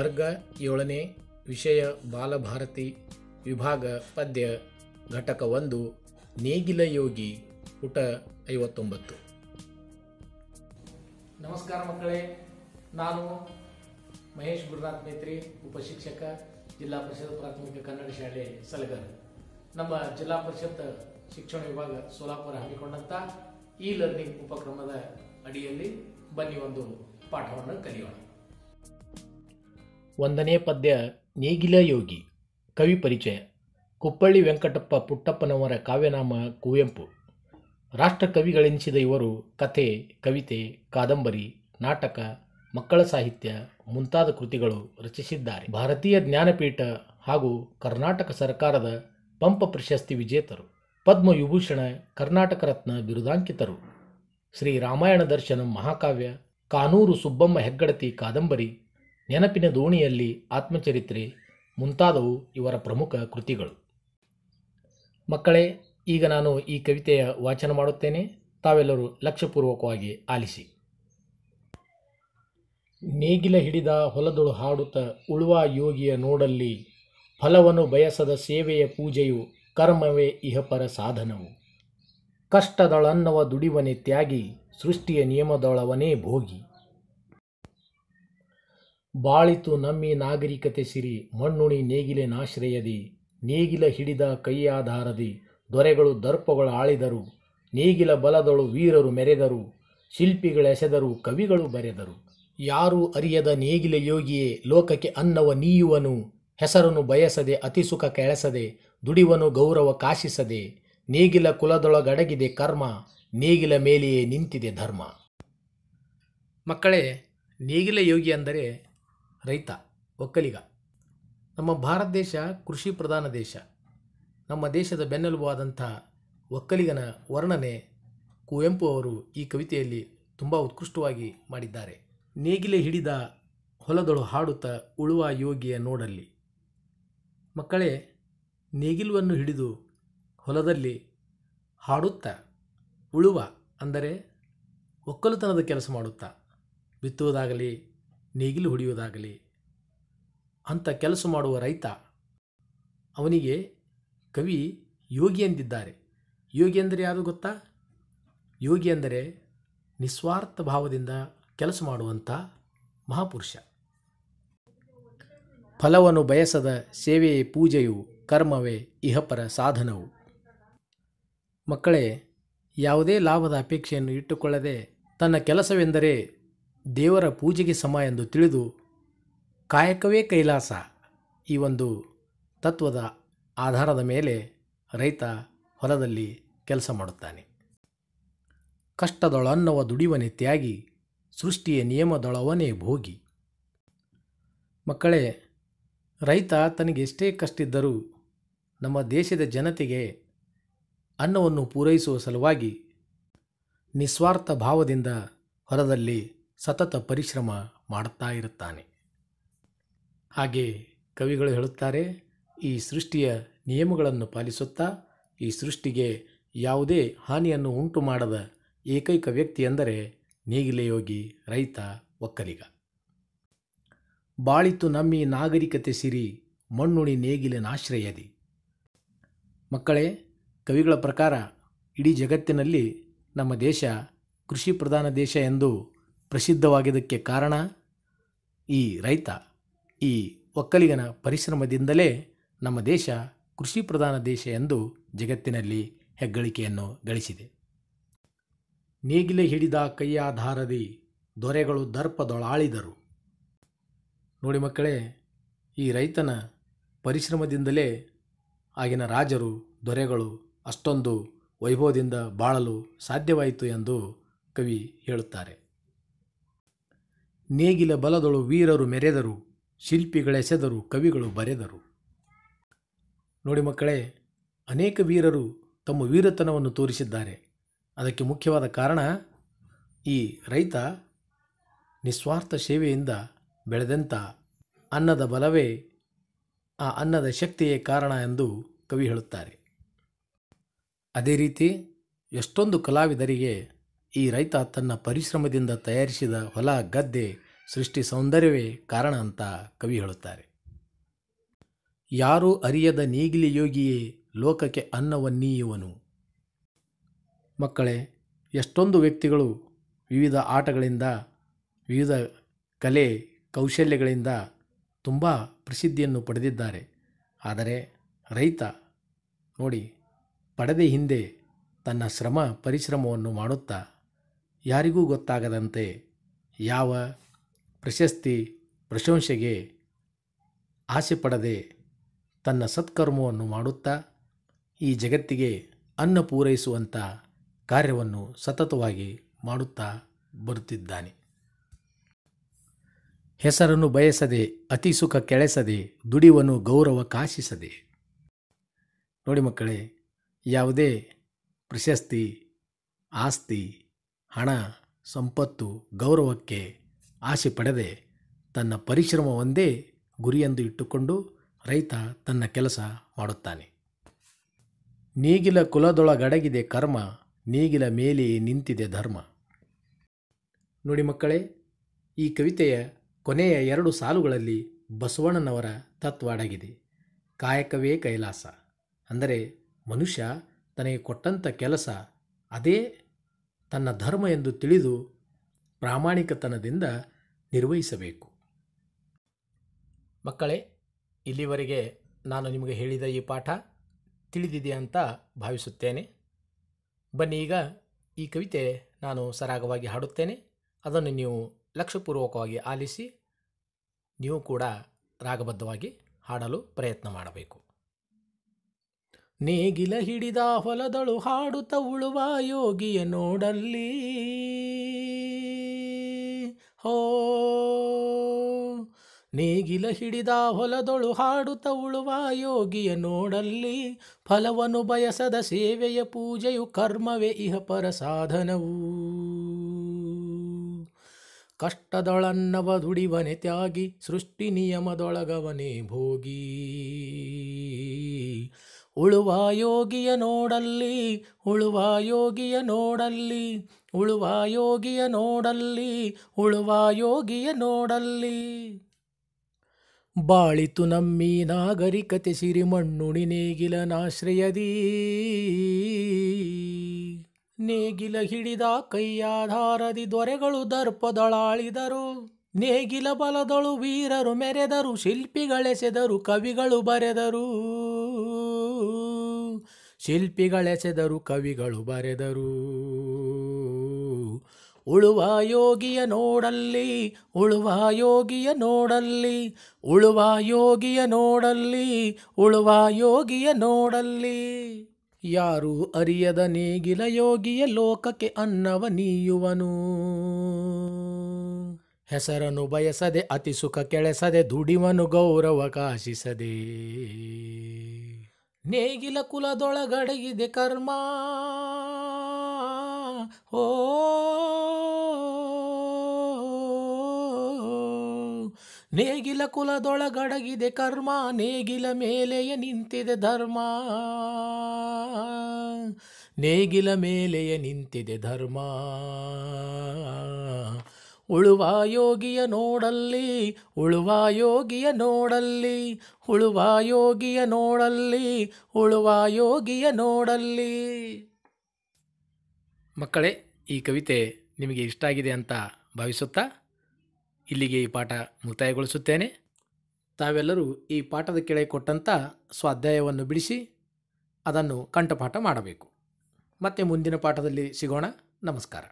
ವರ್ಗ ಏಳನೇ ವಿಷಯ ಬಾಲಭಾರತಿ ವಿಭಾಗ ಪದ್ಯ ಘಟಕ ಒಂದು ನೇಗಿಲ ಯೋಗಿ ಪುಟ ಐವತ್ತೊಂಬತ್ತು ನಮಸ್ಕಾರ ಮಕ್ಕಳೇ ನಾನು ಮಹೇಶ್ ಗುರುನಾಥ್ ಮೇತ್ರಿ ಉಪಶಿಕ್ಷಕ ಜಿಲ್ಲಾ ಪರಿಷತ್ ಪ್ರಾಥಮಿಕ ಕನ್ನಡ ಶಾಲೆ ಸಲಗರ್ ನಮ್ಮ ಜಿಲ್ಲಾ ಪರಿಷತ್ ಶಿಕ್ಷಣ ವಿಭಾಗ ಸೋಲಾಪುರ ಹಮ್ಮಿಕೊಂಡಂತ ಈ ಲರ್ನಿಂಗ್ ಉಪಕ್ರಮದ ಅಡಿಯಲ್ಲಿ ಬನ್ನಿ ಒಂದು ಪಾಠವನ್ನು ಕಲಿಯೋಣ ಒಂದನೇ ಪದ್ಯ ನೇಗಿಲ ಯೋಗಿ ಕವಿ ಪರಿಚಯ ಕುಪ್ಪಳ್ಳಿ ವೆಂಕಟಪ್ಪ ಪುಟ್ಟಪ್ಪನವರ ಕಾವ್ಯನಾಮ ಕುವೆಂಪು ಕವಿಗಳೆನಿಸಿದ ಇವರು ಕಥೆ ಕವಿತೆ ಕಾದಂಬರಿ ನಾಟಕ ಮಕ್ಕಳ ಸಾಹಿತ್ಯ ಮುಂತಾದ ಕೃತಿಗಳು ರಚಿಸಿದ್ದಾರೆ ಭಾರತೀಯ ಜ್ಞಾನಪೀಠ ಹಾಗೂ ಕರ್ನಾಟಕ ಸರ್ಕಾರದ ಪಂಪ ಪ್ರಶಸ್ತಿ ವಿಜೇತರು ಪದ್ಮ ವಿಭೂಷಣ ಕರ್ನಾಟಕ ರತ್ನ ಬಿರುದಾಂಕಿತರು ಶ್ರೀ ರಾಮಾಯಣ ದರ್ಶನ ಮಹಾಕಾವ್ಯ ಕಾನೂರು ಸುಬ್ಬಮ್ಮ ಹೆಗ್ಗಡತಿ ಕಾದಂಬರಿ ನೆನಪಿನ ದೋಣಿಯಲ್ಲಿ ಆತ್ಮಚರಿತ್ರೆ ಮುಂತಾದವು ಇವರ ಪ್ರಮುಖ ಕೃತಿಗಳು ಮಕ್ಕಳೇ ಈಗ ನಾನು ಈ ಕವಿತೆಯ ವಾಚನ ಮಾಡುತ್ತೇನೆ ತಾವೆಲ್ಲರೂ ಲಕ್ಷ್ಯಪೂರ್ವಕವಾಗಿ ಆಲಿಸಿ ನೇಗಿಲ ಹಿಡಿದ ಹೊಲದೊಳು ಹಾಡುತ್ತ ಉಳುವ ಯೋಗಿಯ ನೋಡಲ್ಲಿ ಫಲವನ್ನು ಬಯಸದ ಸೇವೆಯ ಪೂಜೆಯು ಕರ್ಮವೇ ಇಹಪರ ಸಾಧನವು ಕಷ್ಟದಳನ್ನವ ದುಡಿವನೆ ತ್ಯಾಗಿ ಸೃಷ್ಟಿಯ ನಿಯಮದೊಳವನೇ ಭೋಗಿ ಬಾಳಿತು ನಮ್ಮಿ ನಾಗರಿಕತೆ ಸಿರಿ ಮಣ್ಣುಣಿ ನೇಗಿಲೆನಾಶ್ರಯದಿ ನೇಗಿಲ ಹಿಡಿದ ಕೈಯಾಧಾರದಿ ದೊರೆಗಳು ದರ್ಪಗಳು ಆಳಿದರು ನೇಗಿಲ ಬಲದೊಳು ವೀರರು ಮೆರೆದರು ಶಿಲ್ಪಿಗಳೆಸೆದರು ಕವಿಗಳು ಬರೆದರು ಯಾರು ಅರಿಯದ ನೇಗಿಲ ಯೋಗಿಯೇ ಲೋಕಕ್ಕೆ ಅನ್ನವ ನೀಯುವನು ಹೆಸರನ್ನು ಬಯಸದೆ ಸುಖ ಕೆಳಸದೆ ದುಡಿವನು ಗೌರವ ಕಾಶಿಸದೆ ನೇಗಿಲ ಕುಲದೊಳಗಡಗಿದೆ ಕರ್ಮ ನೇಗಿಲ ಮೇಲೆಯೇ ನಿಂತಿದೆ ಧರ್ಮ ಮಕ್ಕಳೇ ನೇಗಿಲ ಯೋಗಿ ಅಂದರೆ ರೈತ ಒಕ್ಕಲಿಗ ನಮ್ಮ ಭಾರತ ದೇಶ ಕೃಷಿ ಪ್ರಧಾನ ದೇಶ ನಮ್ಮ ದೇಶದ ಬೆನ್ನೆಲುಬಾದಂಥ ಒಕ್ಕಲಿಗನ ವರ್ಣನೆ ಕುವೆಂಪು ಅವರು ಈ ಕವಿತೆಯಲ್ಲಿ ತುಂಬ ಉತ್ಕೃಷ್ಟವಾಗಿ ಮಾಡಿದ್ದಾರೆ ನೇಗಿಲೆ ಹಿಡಿದ ಹೊಲದೊಳು ಹಾಡುತ್ತ ಉಳುವ ಯೋಗಿಯ ನೋಡಲ್ಲಿ ಮಕ್ಕಳೇ ನೇಗಿಲುವನ್ನು ಹಿಡಿದು ಹೊಲದಲ್ಲಿ ಹಾಡುತ್ತ ಉಳುವ ಅಂದರೆ ಒಕ್ಕಲುತನದ ಕೆಲಸ ಮಾಡುತ್ತಾ ಬಿತ್ತುವುದಾಗಲಿ ನೇಗಿಲು ಹೊಡೆಯೋದಾಗಲಿ ಅಂಥ ಕೆಲಸ ಮಾಡುವ ರೈತ ಅವನಿಗೆ ಕವಿ ಯೋಗಿ ಎಂದಿದ್ದಾರೆ ಯೋಗಿ ಅಂದರೆ ಯಾರು ಗೊತ್ತಾ ಯೋಗಿ ಅಂದರೆ ನಿಸ್ವಾರ್ಥ ಭಾವದಿಂದ ಕೆಲಸ ಮಾಡುವಂಥ ಮಹಾಪುರುಷ ಫಲವನ್ನು ಬಯಸದ ಸೇವೆಯೇ ಪೂಜೆಯು ಕರ್ಮವೇ ಇಹಪರ ಸಾಧನವು ಮಕ್ಕಳೇ ಯಾವುದೇ ಲಾಭದ ಅಪೇಕ್ಷೆಯನ್ನು ಇಟ್ಟುಕೊಳ್ಳದೆ ತನ್ನ ಕೆಲಸವೆಂದರೆ ದೇವರ ಪೂಜೆಗೆ ಸಮ ಎಂದು ತಿಳಿದು ಕಾಯಕವೇ ಕೈಲಾಸ ಈ ಒಂದು ತತ್ವದ ಆಧಾರದ ಮೇಲೆ ರೈತ ಹೊಲದಲ್ಲಿ ಕೆಲಸ ಮಾಡುತ್ತಾನೆ ಕಷ್ಟದೊಳನ್ನವ ದುಡಿವನೆ ತ್ಯಾಗಿ ಸೃಷ್ಟಿಯ ನಿಯಮದೊಳವನೇ ಭೋಗಿ ಮಕ್ಕಳೇ ರೈತ ತನಗೆ ಕಷ್ಟ ಕಷ್ಟಿದ್ದರೂ ನಮ್ಮ ದೇಶದ ಜನತೆಗೆ ಅನ್ನವನ್ನು ಪೂರೈಸುವ ಸಲುವಾಗಿ ನಿಸ್ವಾರ್ಥ ಭಾವದಿಂದ ಹೊಲದಲ್ಲಿ ಸತತ ಪರಿಶ್ರಮ ಮಾಡುತ್ತಾ ಇರುತ್ತಾನೆ ಹಾಗೆ ಕವಿಗಳು ಹೇಳುತ್ತಾರೆ ಈ ಸೃಷ್ಟಿಯ ನಿಯಮಗಳನ್ನು ಪಾಲಿಸುತ್ತಾ ಈ ಸೃಷ್ಟಿಗೆ ಯಾವುದೇ ಹಾನಿಯನ್ನು ಉಂಟು ಮಾಡದ ಏಕೈಕ ವ್ಯಕ್ತಿ ಎಂದರೆ ನೇಗಿಲೆ ಯೋಗಿ ರೈತ ಒಕ್ಕಲಿಗ ಬಾಳಿತು ನಮ್ಮಿ ನಾಗರಿಕತೆ ಸಿರಿ ಮಣ್ಣುಣಿ ನೇಗಿಲಿನ ಆಶ್ರಯದಿ ಮಕ್ಕಳೇ ಕವಿಗಳ ಪ್ರಕಾರ ಇಡೀ ಜಗತ್ತಿನಲ್ಲಿ ನಮ್ಮ ದೇಶ ಕೃಷಿ ಪ್ರಧಾನ ದೇಶ ಎಂದು ಪ್ರಸಿದ್ಧವಾಗಿದ್ದಕ್ಕೆ ಕಾರಣ ಈ ರೈತ ಈ ಒಕ್ಕಲಿಗನ ಪರಿಶ್ರಮದಿಂದಲೇ ನಮ್ಮ ದೇಶ ಕೃಷಿ ಪ್ರಧಾನ ದೇಶ ಎಂದು ಜಗತ್ತಿನಲ್ಲಿ ಹೆಗ್ಗಳಿಕೆಯನ್ನು ಗಳಿಸಿದೆ ನೇಗಿಲೆ ಹಿಡಿದ ಕೈಯಾಧಾರದಿ ದೊರೆಗಳು ದರ್ಪದೊಳಾಳಿದರು ನೋಡಿ ಮಕ್ಕಳೇ ಈ ರೈತನ ಪರಿಶ್ರಮದಿಂದಲೇ ಆಗಿನ ರಾಜರು ದೊರೆಗಳು ಅಷ್ಟೊಂದು ವೈಭವದಿಂದ ಬಾಳಲು ಸಾಧ್ಯವಾಯಿತು ಎಂದು ಕವಿ ಹೇಳುತ್ತಾರೆ ನೇಗಿಲ ಬಲದೊಳು ವೀರರು ಮೆರೆದರು ಶಿಲ್ಪಿಗಳೆಸೆದರು ಕವಿಗಳು ಬರೆದರು ನೋಡಿ ಮಕ್ಕಳೇ ಅನೇಕ ವೀರರು ತಮ್ಮ ವೀರತನವನ್ನು ತೋರಿಸಿದ್ದಾರೆ ಅದಕ್ಕೆ ಮುಖ್ಯವಾದ ಕಾರಣ ಈ ರೈತ ನಿಸ್ವಾರ್ಥ ಸೇವೆಯಿಂದ ಬೆಳೆದಂಥ ಅನ್ನದ ಬಲವೇ ಆ ಅನ್ನದ ಶಕ್ತಿಯೇ ಕಾರಣ ಎಂದು ಕವಿ ಹೇಳುತ್ತಾರೆ ಅದೇ ರೀತಿ ಎಷ್ಟೊಂದು ಕಲಾವಿದರಿಗೆ ಈ ರೈತ ತನ್ನ ಪರಿಶ್ರಮದಿಂದ ತಯಾರಿಸಿದ ಹೊಲ ಗದ್ದೆ ಸೃಷ್ಟಿ ಸೌಂದರ್ಯವೇ ಕಾರಣ ಅಂತ ಕವಿ ಹೇಳುತ್ತಾರೆ ಯಾರೂ ಅರಿಯದ ನೀಗಿಲಿ ಯೋಗಿಯೇ ಲೋಕಕ್ಕೆ ಅನ್ನವನ್ನೀಯುವನು ಮಕ್ಕಳೇ ಎಷ್ಟೊಂದು ವ್ಯಕ್ತಿಗಳು ವಿವಿಧ ಆಟಗಳಿಂದ ವಿವಿಧ ಕಲೆ ಕೌಶಲ್ಯಗಳಿಂದ ತುಂಬ ಪ್ರಸಿದ್ಧಿಯನ್ನು ಪಡೆದಿದ್ದಾರೆ ಆದರೆ ರೈತ ನೋಡಿ ಪಡೆದ ಹಿಂದೆ ತನ್ನ ಶ್ರಮ ಪರಿಶ್ರಮವನ್ನು ಮಾಡುತ್ತಾ ಯಾರಿಗೂ ಗೊತ್ತಾಗದಂತೆ ಯಾವ ಪ್ರಶಸ್ತಿ ಪ್ರಶಂಸೆಗೆ ಆಸೆಪಡದೆ ತನ್ನ ಸತ್ಕರ್ಮವನ್ನು ಮಾಡುತ್ತಾ ಈ ಜಗತ್ತಿಗೆ ಅನ್ನ ಪೂರೈಸುವಂಥ ಕಾರ್ಯವನ್ನು ಸತತವಾಗಿ ಮಾಡುತ್ತಾ ಬರುತ್ತಿದ್ದಾನೆ ಹೆಸರನ್ನು ಬಯಸದೆ ಅತಿ ಸುಖ ಕೆಳೆಸದೆ ದುಡಿವನ್ನು ಗೌರವ ಕಾಶಿಸದೆ ನೋಡಿ ಮಕ್ಕಳೇ ಯಾವುದೇ ಪ್ರಶಸ್ತಿ ಆಸ್ತಿ ಹಣ ಸಂಪತ್ತು ಗೌರವಕ್ಕೆ ಆಸೆ ಪಡೆದೆ ತನ್ನ ಪರಿಶ್ರಮವೊಂದೇ ಗುರಿಯೆಂದು ಇಟ್ಟುಕೊಂಡು ರೈತ ತನ್ನ ಕೆಲಸ ಮಾಡುತ್ತಾನೆ ನೀಗಿಲ ಕುಲದೊಳಗಡಗಿದೆ ಕರ್ಮ ನೀಗಿಲ ಮೇಲೆ ನಿಂತಿದೆ ಧರ್ಮ ನೋಡಿ ಮಕ್ಕಳೇ ಈ ಕವಿತೆಯ ಕೊನೆಯ ಎರಡು ಸಾಲುಗಳಲ್ಲಿ ಬಸವಣ್ಣನವರ ತತ್ವ ಅಡಗಿದೆ ಕಾಯಕವೇ ಕೈಲಾಸ ಅಂದರೆ ಮನುಷ್ಯ ತನಗೆ ಕೊಟ್ಟಂಥ ಕೆಲಸ ಅದೇ ತನ್ನ ಧರ್ಮ ಎಂದು ತಿಳಿದು ಪ್ರಾಮಾಣಿಕತನದಿಂದ ನಿರ್ವಹಿಸಬೇಕು ಮಕ್ಕಳೇ ಇಲ್ಲಿವರೆಗೆ ನಾನು ನಿಮಗೆ ಹೇಳಿದ ಈ ಪಾಠ ತಿಳಿದಿದೆ ಅಂತ ಭಾವಿಸುತ್ತೇನೆ ಬನ್ನಿ ಈಗ ಈ ಕವಿತೆ ನಾನು ಸರಾಗವಾಗಿ ಹಾಡುತ್ತೇನೆ ಅದನ್ನು ನೀವು ಲಕ್ಷ್ಯಪೂರ್ವಕವಾಗಿ ಆಲಿಸಿ ನೀವು ಕೂಡ ರಾಗಬದ್ಧವಾಗಿ ಹಾಡಲು ಪ್ರಯತ್ನ ಮಾಡಬೇಕು ನೇಗಿಲ ಹಿಡಿದ ಹೊಲದಳು ಹಾಡುತ್ತ ಉಳುವ ಯೋಗಿಯ ನೋಡಲ್ಲಿ ಹೋ ನೇಗಿಲ ಹಿಡಿದ ಹೊಲದೊಳು ಹಾಡುತ್ತ ಉಳುವ ಯೋಗಿಯ ನೋಡಲ್ಲಿ ಫಲವನ್ನು ಬಯಸದ ಸೇವೆಯ ಪೂಜೆಯು ಕರ್ಮವೇ ಇಹ ಪರ ಸಾಧನವು ಕಷ್ಟದೊಳನ್ನವ ದುಡಿವನೆ ತ್ಯಾಗಿ ಸೃಷ್ಟಿ ನಿಯಮದೊಳಗವನೇ ಭೋಗೀ ಉಳುವ ಯೋಗಿಯ ನೋಡಲ್ಲಿ ಉಳುವ ಯೋಗಿಯ ನೋಡಲ್ಲಿ ಉಳುವ ಯೋಗಿಯ ನೋಡಲ್ಲಿ ಉಳುವ ಯೋಗಿಯ ನೋಡಲ್ಲಿ ಬಾಳಿತು ನಮ್ಮಿ ನಾಗರಿಕತೆ ಸಿರಿಮಣ್ಣು ನೇಗಿಲನಾಶ್ರಯದೀ ನೇಗಿಲ ಹಿಡಿದ ಕೈಯಾಧಾರದಿ ದೊರೆಗಳು ದರ್ಪದಳಾಳಿದರು ನೇಗಿಲ ಬಲದಳು ವೀರರು ಮೆರೆದರು ಶಿಲ್ಪಿಗಳೆಸೆದರು ಕವಿಗಳು ಬರೆದರು ಶಿಲ್ಪಿಗಳೆಸೆದರು ಕವಿಗಳು ಬರೆದರು ಉಳುವ ಯೋಗಿಯ ನೋಡಲ್ಲಿ ಉಳುವ ಯೋಗಿಯ ನೋಡಲ್ಲಿ ಉಳುವ ಯೋಗಿಯ ನೋಡಲ್ಲಿ ಉಳುವ ಯೋಗಿಯ ನೋಡಲ್ಲಿ ಯಾರು ಅರಿಯದ ನೀಗಿಲ ಯೋಗಿಯ ಲೋಕಕ್ಕೆ ಅನ್ನವ ನೀಯುವನು ಹೆಸರನ್ನು ಬಯಸದೆ ಅತಿ ಸುಖ ಕೆಳಸದೆ ದುಡಿವನು ಗೌರವ ಕಾಶಿಸದೆ ನೇಗಿಲ ಕುಲದೊಳಗಡಗಿದೆ ಕರ್ಮ ಓ ನೇಗಿಲ ಕುಲದೊಳಗಡಗಿದೆ ಕರ್ಮ ನೇಗಿಲ ಮೇಲೆಯ ನಿಂತಿದೆ ಧರ್ಮ ನೇಗಿಲ ಮೇಲೆಯ ನಿಂತಿದೆ ಧರ್ಮ ಉಳುವ ಯೋಗಿಯ ನೋಡಲ್ಲಿ ಉಳುವ ಯೋಗಿಯ ನೋಡಲ್ಲಿ ಉಳುವ ಯೋಗಿಯ ನೋಡಲ್ಲಿ ಉಳುವ ಯೋಗಿಯ ನೋಡಲ್ಲಿ ಮಕ್ಕಳೇ ಈ ಕವಿತೆ ನಿಮಗೆ ಇಷ್ಟ ಆಗಿದೆ ಅಂತ ಭಾವಿಸುತ್ತಾ ಇಲ್ಲಿಗೆ ಈ ಪಾಠ ಮುಕ್ತಾಯಗೊಳಿಸುತ್ತೇನೆ ತಾವೆಲ್ಲರೂ ಈ ಪಾಠದ ಕೆಳಗೆ ಕೊಟ್ಟಂಥ ಸ್ವಾಧ್ಯಾಯವನ್ನು ಬಿಡಿಸಿ ಅದನ್ನು ಕಂಠಪಾಠ ಮಾಡಬೇಕು ಮತ್ತೆ ಮುಂದಿನ ಪಾಠದಲ್ಲಿ ಸಿಗೋಣ ನಮಸ್ಕಾರ